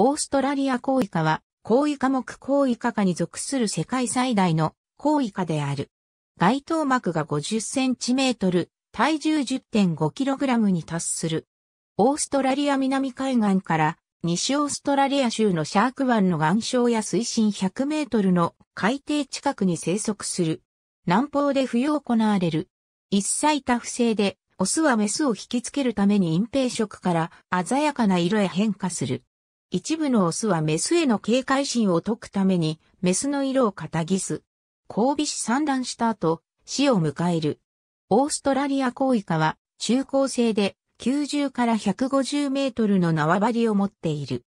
オーストラリアコウイは、コウ科目コウイ科に属する世界最大のコウイである。外当膜が50センチメートル、体重1 0 5ラムに達する。オーストラリア南海岸から西オーストラリア州のシャーク湾の岩礁や水深100メートルの海底近くに生息する。南方で冬行われる。一切多不正で、オスはメスを引きつけるために隠蔽色から鮮やかな色へ変化する。一部のオスはメスへの警戒心を解くために、メスの色を片ぎす。交尾し産卵した後、死を迎える。オーストラリアコイカは、中高生で90から150メートルの縄張りを持っている。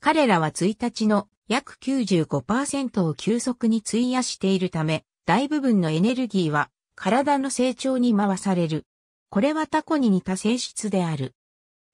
彼らは1日の約95%を急速に費やしているため、大部分のエネルギーは体の成長に回される。これはタコに似た性質である。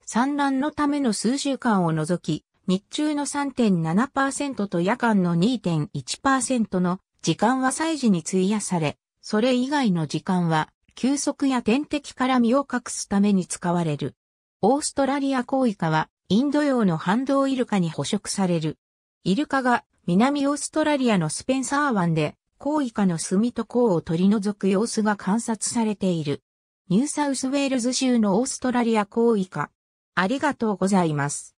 産卵のための数週間を除き、日中の3.7%と夜間の2.1%の時間は祭事に費やされ、それ以外の時間は休息や天敵から身を隠すために使われる。オーストラリアコイカはインド洋の反動イルカに捕食される。イルカが南オーストラリアのスペンサー湾でコイカの墨と甲を取り除く様子が観察されている。ニューサウスウェールズ州のオーストラリアコイカ。ありがとうございます。